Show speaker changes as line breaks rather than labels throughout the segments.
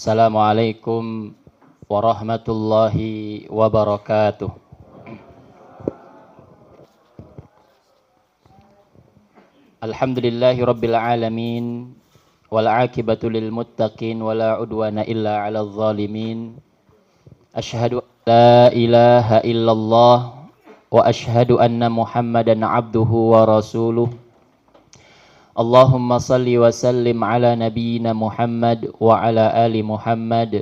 Assalamualaikum warahmatullahi wabarakatuh. Alhamdulillahi rabbil alamin wal akibatu lil muttaqin wala udwana illa 'alal zalimin. Ashhadu la ilaha illallah wa ashhadu anna Muhammadan abduhu wa rasuluh. اللهم صل وسلم على نبينا محمد وعلى آل محمد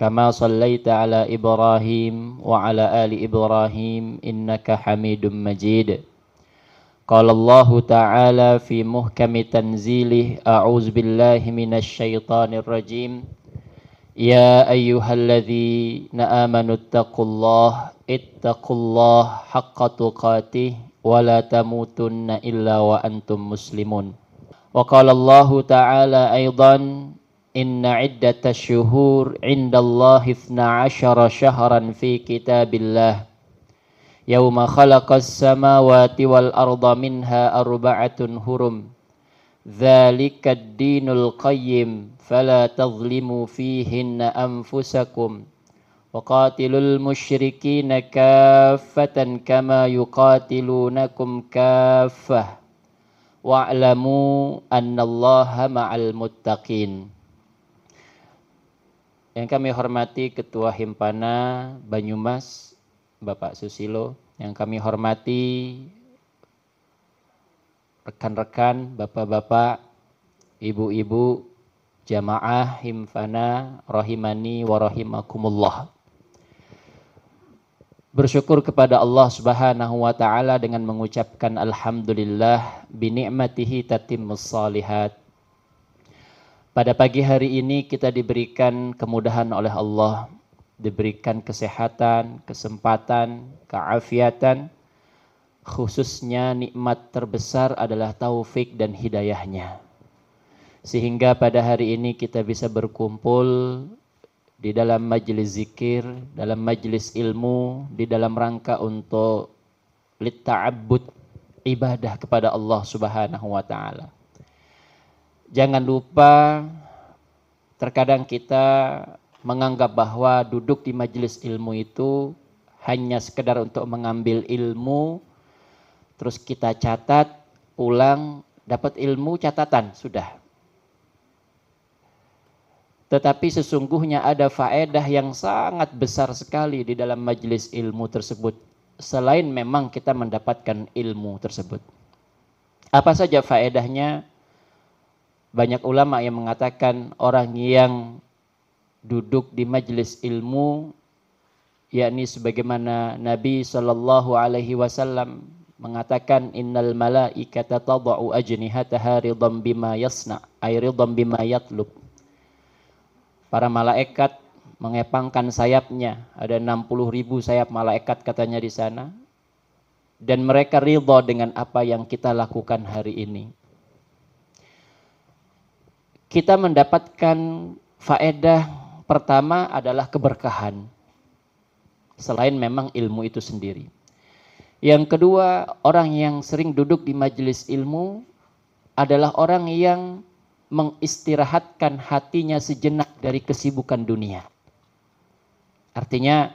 كما صليت على إبراهيم وعلى آل إبراهيم إنك حميد مجيد قال الله تعالى في محكم تنزيله أعوذ بالله من الشيطان الرجيم يا أيها الذين آمنوا اتقوا الله اتقوا الله حق تقاته ولا تموتن إلا وأنتم مسلمون وقال الله تعالى أيضا إن عدة الشهور عند الله اثنا عشر شهرا في كتاب الله يوم خلق السماوات والأرض منها أربعة هرم ذلك الدين القيم فلا تظلموا فيهن أنفسكم وقاتلوا المشركين كافة كما يقاتلونكم كافةً wa'lamu annallaha ma'al muttaqin. Yang kami hormati Ketua Himpana Banyumas, Bapak Susilo. Yang kami hormati rekan-rekan, bapak-bapak, ibu-ibu, jamaah Himpana, rahimani warahimakumullah bersyukur kepada Allah Subhanahu wa taala dengan mengucapkan alhamdulillah bi ni'matihi tatimmus salihat. Pada pagi hari ini kita diberikan kemudahan oleh Allah, diberikan kesehatan, kesempatan, keafiatan. Khususnya nikmat terbesar adalah taufik dan hidayahnya. Sehingga pada hari ini kita bisa berkumpul di dalam majelis zikir, dalam majelis ilmu, di dalam rangka untuk litta'abbud ibadah kepada Allah Subhanahu wa taala. Jangan lupa terkadang kita menganggap bahwa duduk di majelis ilmu itu hanya sekedar untuk mengambil ilmu terus kita catat, ulang, dapat ilmu catatan sudah tetapi sesungguhnya ada faedah yang sangat besar sekali di dalam majelis ilmu tersebut. Selain memang kita mendapatkan ilmu tersebut. Apa saja faedahnya? Banyak ulama yang mengatakan orang yang duduk di majelis ilmu yakni sebagaimana Nabi sallallahu alaihi wasallam mengatakan innal malaikata tadau ajnihataha ridham bima yasna ay ridham bima yatlub para malaikat mengepangkan sayapnya. Ada 60 ribu sayap malaikat katanya di sana. Dan mereka ridho dengan apa yang kita lakukan hari ini. Kita mendapatkan faedah pertama adalah keberkahan. Selain memang ilmu itu sendiri. Yang kedua, orang yang sering duduk di majelis ilmu adalah orang yang mengistirahatkan hatinya sejenak dari kesibukan dunia. Artinya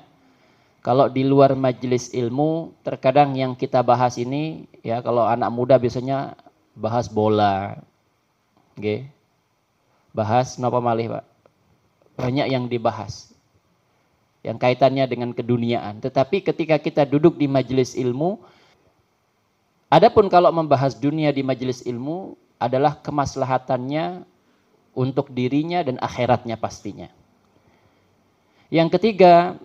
kalau di luar majelis ilmu terkadang yang kita bahas ini ya kalau anak muda biasanya bahas bola. okay. Bahas napa malih, Pak? Banyak yang dibahas yang kaitannya dengan keduniaan. Tetapi ketika kita duduk di majelis ilmu, adapun kalau membahas dunia di majelis ilmu, adalah kemaslahatannya untuk dirinya dan akhiratnya pastinya. Yang ketiga,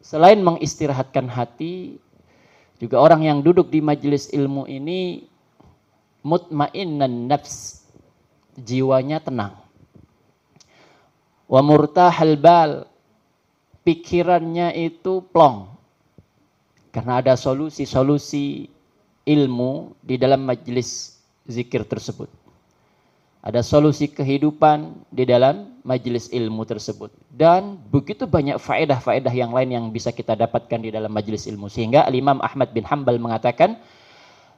selain mengistirahatkan hati, juga orang yang duduk di majelis ilmu ini mutmainan nafs, jiwanya tenang. Wa murtahal bal, pikirannya itu plong. Karena ada solusi-solusi ilmu di dalam majelis zikir tersebut. Ada solusi kehidupan di dalam majelis ilmu tersebut. Dan begitu banyak faedah-faedah yang lain yang bisa kita dapatkan di dalam majelis ilmu. Sehingga Imam Ahmad bin Hambal mengatakan,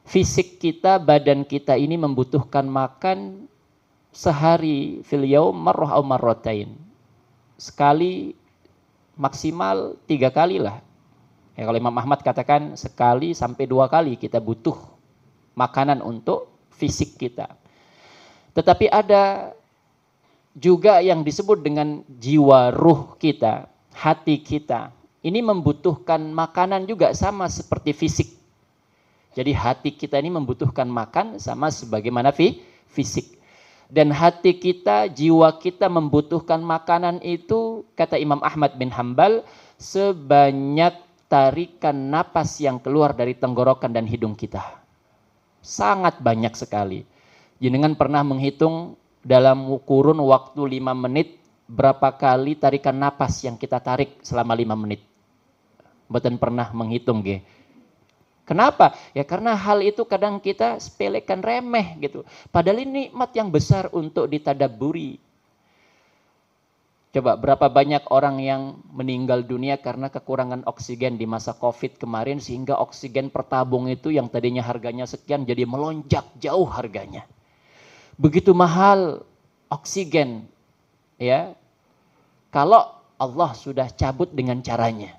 fisik kita, badan kita ini membutuhkan makan sehari fil yaum marroh au marrotain. Sekali maksimal tiga kali lah. Ya, kalau Imam Ahmad katakan sekali sampai dua kali kita butuh makanan untuk fisik kita. Tetapi ada juga yang disebut dengan jiwa ruh kita, hati kita. Ini membutuhkan makanan juga sama seperti fisik. Jadi hati kita ini membutuhkan makan sama sebagaimana fisik. Dan hati kita, jiwa kita membutuhkan makanan itu kata Imam Ahmad bin Hambal sebanyak tarikan napas yang keluar dari tenggorokan dan hidung kita. Sangat banyak sekali. Jenengan pernah menghitung dalam kurun waktu lima menit berapa kali tarikan napas yang kita tarik selama lima menit. Mboten pernah menghitung ge. Kenapa? Ya karena hal itu kadang kita sepelekan remeh gitu. Padahal ini nikmat yang besar untuk ditadaburi, Coba berapa banyak orang yang meninggal dunia karena kekurangan oksigen di masa COVID kemarin sehingga oksigen pertabung itu yang tadinya harganya sekian jadi melonjak jauh harganya. Begitu mahal oksigen ya. Kalau Allah sudah cabut dengan caranya.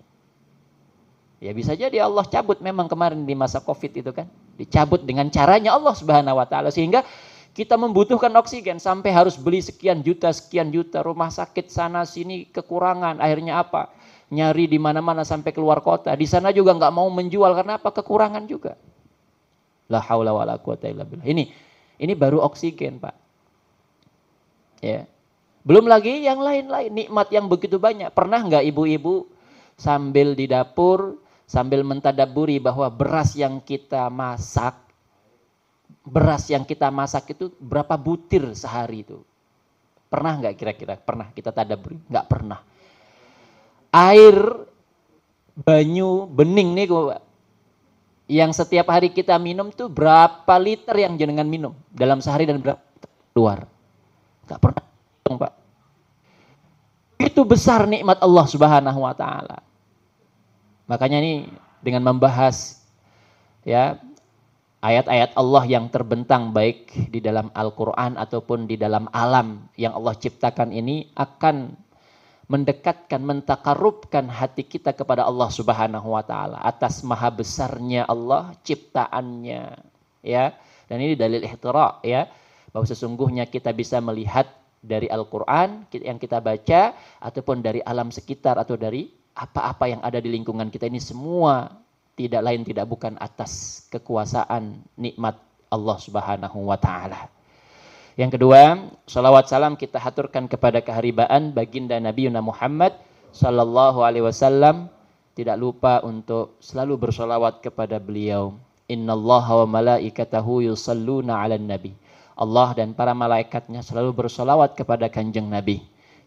Ya bisa jadi Allah cabut memang kemarin di masa Covid itu kan, dicabut dengan caranya Allah Subhanahu wa taala sehingga kita membutuhkan oksigen sampai harus beli sekian juta, sekian juta rumah sakit sana sini kekurangan. Akhirnya apa? Nyari di mana-mana sampai keluar kota. Di sana juga nggak mau menjual karena apa? Kekurangan juga. La haula wala quwata illa billah. Ini ini baru oksigen, Pak. Ya. Belum lagi yang lain-lain nikmat yang begitu banyak. Pernah nggak ibu-ibu sambil di dapur sambil mentadaburi bahwa beras yang kita masak beras yang kita masak itu berapa butir sehari itu? Pernah nggak kira-kira? Pernah kita tadaburi? Nggak pernah. Air banyu bening nih yang setiap hari kita minum tuh berapa liter yang jenengan minum dalam sehari dan berapa luar? Nggak pernah, Pak. Itu besar nikmat Allah Subhanahu wa taala. Makanya nih dengan membahas ya ayat-ayat Allah yang terbentang baik di dalam Al-Quran ataupun di dalam alam yang Allah ciptakan ini akan mendekatkan, mentakarubkan hati kita kepada Allah Subhanahu wa taala atas maha besarnya Allah ciptaannya ya. Dan ini dalil ihtira ya bahwa sesungguhnya kita bisa melihat dari Al-Qur'an yang kita baca ataupun dari alam sekitar atau dari apa-apa yang ada di lingkungan kita ini semua tidak lain tidak bukan atas kekuasaan nikmat Allah Subhanahu wa taala. Yang kedua, salawat salam kita haturkan kepada keharibaan baginda Nabi Yuna Muhammad sallallahu alaihi wasallam. Tidak lupa untuk selalu bersolawat kepada beliau. Innallaha wa malaikatahu yusalluna 'alan nabi. Allah dan para malaikatnya selalu bersolawat kepada kanjeng Nabi.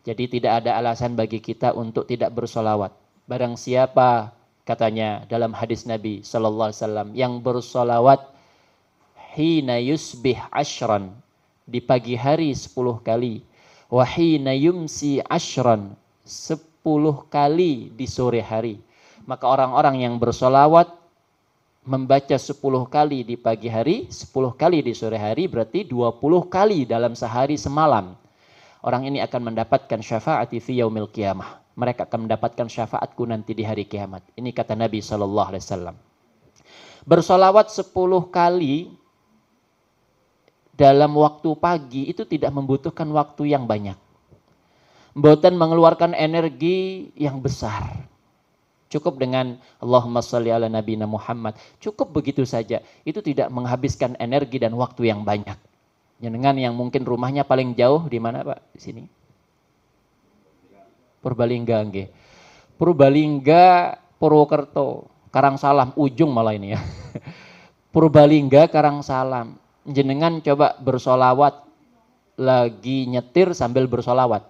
Jadi tidak ada alasan bagi kita untuk tidak bersolawat. Barang siapa katanya dalam hadis Nabi Sallallahu Alaihi Wasallam yang bersolawat hina yusbih ashron di pagi hari sepuluh kali wahina yumsi ashron sepuluh kali di sore hari maka orang-orang yang bersolawat membaca sepuluh kali di pagi hari, sepuluh kali di sore hari berarti dua puluh kali dalam sehari semalam. Orang ini akan mendapatkan syafaat fi yaumil qiyamah mereka akan mendapatkan syafaatku nanti di hari kiamat. Ini kata Nabi Shallallahu Alaihi Wasallam. Bersolawat 10 kali dalam waktu pagi itu tidak membutuhkan waktu yang banyak. Mboten mengeluarkan energi yang besar. Cukup dengan Allahumma salli ala Nabi Muhammad. Cukup begitu saja. Itu tidak menghabiskan energi dan waktu yang banyak. Dengan yang mungkin rumahnya paling jauh di mana Pak? Di sini Purbalingga nggih. Purbalingga Purwokerto, Karangsalam ujung malah ini ya. Purbalingga Karangsalam. Jenengan coba bersolawat lagi nyetir sambil bersolawat.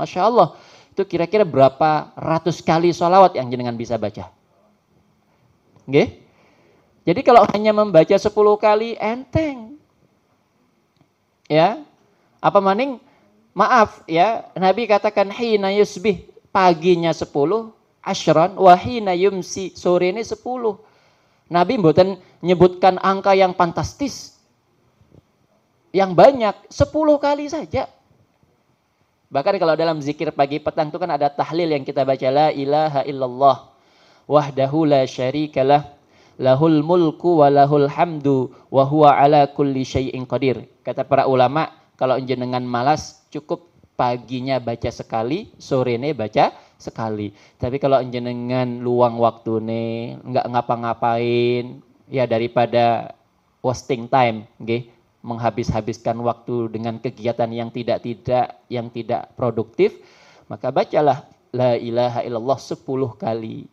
Masya Allah, itu kira-kira berapa ratus kali solawat yang jenengan bisa baca? Oke? Jadi kalau hanya membaca 10 kali enteng. Ya. Apa maning Maaf ya, Nabi katakan hina yusbih paginya 10 asyron wa hina yumsi sore ini 10. Nabi mboten nyebutkan angka yang fantastis. Yang banyak 10 kali saja. Bahkan kalau dalam zikir pagi petang itu kan ada tahlil yang kita baca la ilaha illallah wahdahu la syarikalah lahul mulku wa lahul hamdu wa huwa ala kulli syai'in qadir. Kata para ulama kalau jenengan malas cukup paginya baca sekali, sore ini baca sekali. Tapi kalau jenengan luang waktu nih, nggak ngapa-ngapain, ya daripada wasting time, okay? menghabis-habiskan waktu dengan kegiatan yang tidak-tidak, yang tidak produktif, maka bacalah La ilaha illallah sepuluh kali.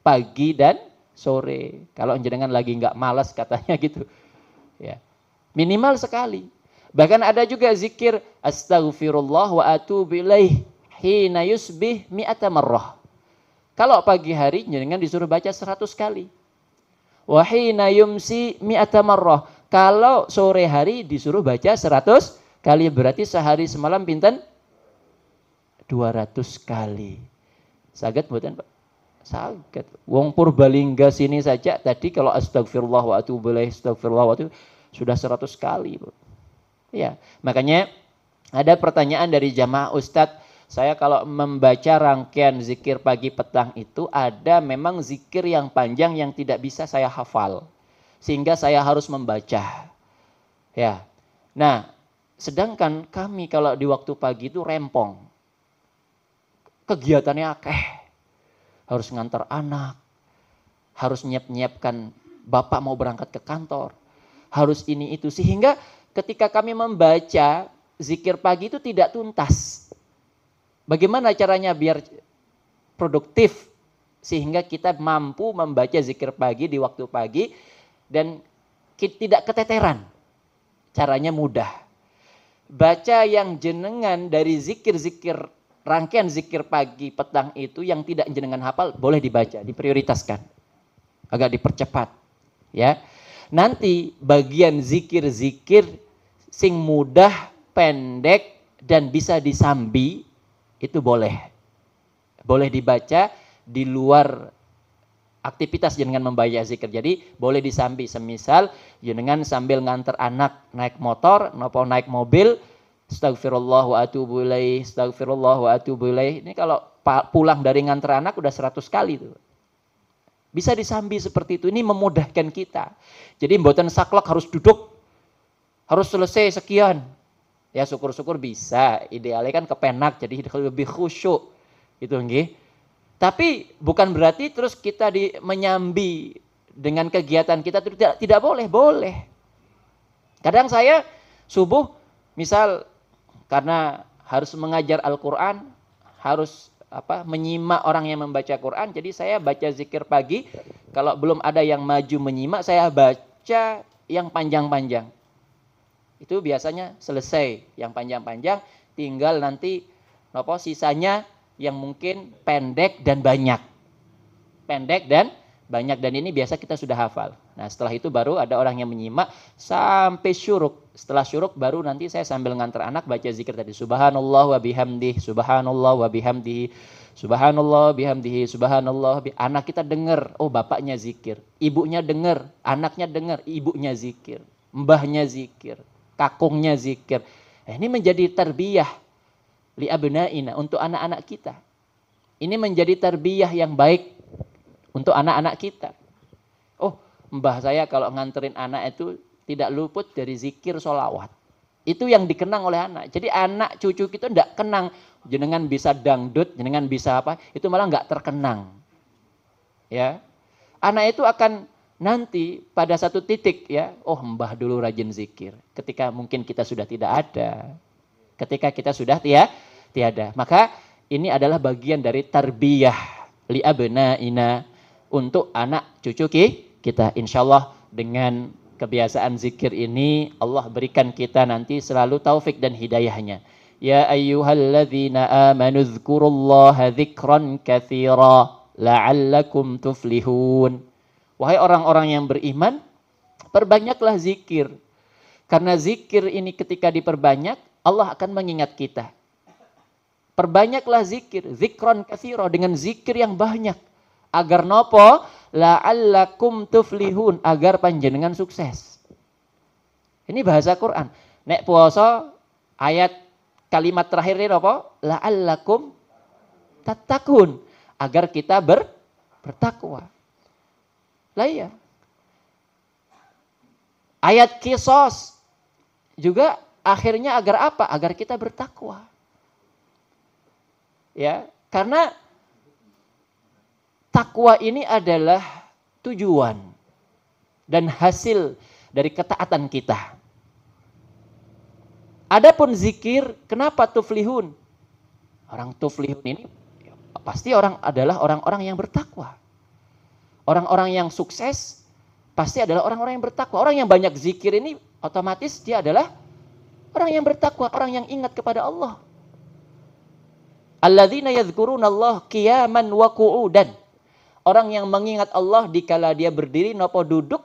Pagi dan sore. Kalau jenengan lagi nggak malas katanya gitu. ya Minimal sekali Bahkan ada juga zikir astaghfirullah wa atubu ilaih hina yusbih mi'ata marrah. Kalau pagi hari jenengan disuruh baca 100 kali. Wa hina yumsi mi'ata marrah. Kalau sore hari disuruh baca 100 kali berarti sehari semalam pinten 200 kali. Sagat mboten, Pak? Sagat. Wong Purbalingga sini saja tadi kalau astagfirullah wa atubu ilaih astagfirullah wa atubu sudah 100 kali. Pak. Ya, makanya ada pertanyaan dari jamaah Ustadz, saya kalau membaca rangkaian zikir pagi petang itu ada memang zikir yang panjang yang tidak bisa saya hafal. Sehingga saya harus membaca. Ya. Nah, sedangkan kami kalau di waktu pagi itu rempong. Kegiatannya akeh. Harus ngantar anak, harus nyiap-nyiapkan bapak mau berangkat ke kantor, harus ini itu sehingga ketika kami membaca zikir pagi itu tidak tuntas. Bagaimana caranya biar produktif sehingga kita mampu membaca zikir pagi di waktu pagi dan tidak keteteran. Caranya mudah. Baca yang jenengan dari zikir-zikir rangkaian zikir pagi petang itu yang tidak jenengan hafal boleh dibaca, diprioritaskan. Agak dipercepat, ya. Nanti bagian zikir-zikir sing mudah, pendek, dan bisa disambi itu boleh. Boleh dibaca di luar aktivitas jenengan membayar zikir. Jadi boleh disambi semisal jenengan sambil nganter anak naik motor nopo naik mobil Astagfirullah wa atubu ilaih, astagfirullah wa atubu ilaih. Ini kalau pulang dari nganter anak udah 100 kali tuh. Bisa disambi seperti itu. Ini memudahkan kita. Jadi mboten saklek harus duduk, harus selesai sekian. Ya syukur-syukur bisa. Idealnya kan kepenak jadi lebih khusyuk. Gitu nggih. Tapi bukan berarti terus kita di, menyambi dengan kegiatan kita tidak tidak boleh, boleh. Kadang saya subuh misal karena harus mengajar Al-Qur'an, harus apa menyimak orang yang membaca Quran. Jadi saya baca zikir pagi, kalau belum ada yang maju menyimak, saya baca yang panjang-panjang. Itu biasanya selesai yang panjang-panjang, tinggal nanti nopo sisanya yang mungkin pendek dan banyak. Pendek dan banyak dan ini biasa kita sudah hafal. Nah, setelah itu baru ada orang yang menyimak sampai syuruk. Setelah syuruk baru nanti saya sambil ngantar anak baca zikir tadi subhanallah wa bihamdi, subhanallah wa bihamdi, subhanallah bihamdi, subhanallah. Bi anak kita dengar, oh bapaknya zikir, ibunya dengar, anaknya dengar, ibunya zikir, mbahnya zikir, kakungnya zikir. Nah, ini menjadi terbiah li abnaina untuk anak-anak kita. Ini menjadi terbiah yang baik untuk anak-anak kita. Oh, mbah saya kalau nganterin anak itu tidak luput dari zikir solawat. Itu yang dikenang oleh anak. Jadi anak cucu kita tidak kenang. Jenengan bisa dangdut, jenengan bisa apa, itu malah nggak terkenang. Ya, anak itu akan nanti pada satu titik ya, oh mbah dulu rajin zikir. Ketika mungkin kita sudah tidak ada, ketika kita sudah ya tiada, maka ini adalah bagian dari tarbiyah liabna ina untuk anak cucu kita. Insya Allah dengan kebiasaan zikir ini Allah berikan kita nanti selalu taufik dan hidayahnya. Ya ayyuhalladzina amanu dzkurullaha dzikran katsira la'allakum tuflihun. Wahai orang-orang yang beriman, perbanyaklah zikir. Karena zikir ini ketika diperbanyak, Allah akan mengingat kita. Perbanyaklah zikir, zikron kathiro, dengan zikir yang banyak. Agar nopo la'allakum tuflihun agar panjenengan sukses. Ini bahasa Quran. Nek puasa ayat kalimat terakhir ini apa? La'allakum tatakun agar kita ber, bertakwa. Lah iya. Ayat kisos juga akhirnya agar apa? Agar kita bertakwa. Ya, karena takwa ini adalah tujuan dan hasil dari ketaatan kita. Adapun zikir, kenapa tuflihun? Orang tuflihun ini ya, pasti orang adalah orang-orang yang bertakwa. Orang-orang yang sukses pasti adalah orang-orang yang bertakwa. Orang yang banyak zikir ini otomatis dia adalah orang yang bertakwa, orang yang ingat kepada Allah. Alladzina yadhkurunallaha qiyaman wa qu'udan. Orang yang mengingat Allah di dikala dia berdiri nopo duduk,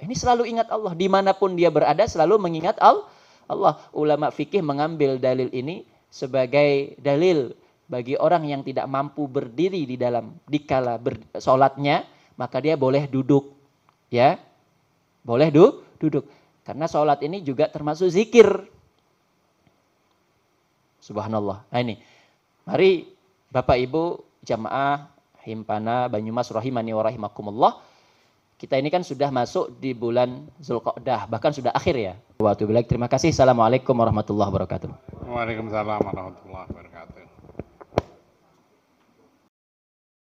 ini selalu ingat Allah. Dimanapun dia berada selalu mengingat Allah. Allah. Ulama fikih mengambil dalil ini sebagai dalil bagi orang yang tidak mampu berdiri di dalam dikala ber, sholatnya, maka dia boleh duduk. Ya, boleh du, duduk. Karena sholat ini juga termasuk zikir. Subhanallah. Nah ini, mari Bapak Ibu jamaah Himpana Banyumas rahimani wa rahimakumullah. Kita ini kan sudah masuk di bulan Zulqa'dah, bahkan sudah akhir ya. Waktu bilang terima kasih. Assalamualaikum warahmatullahi wabarakatuh. Waalaikumsalam warahmatullahi wabarakatuh.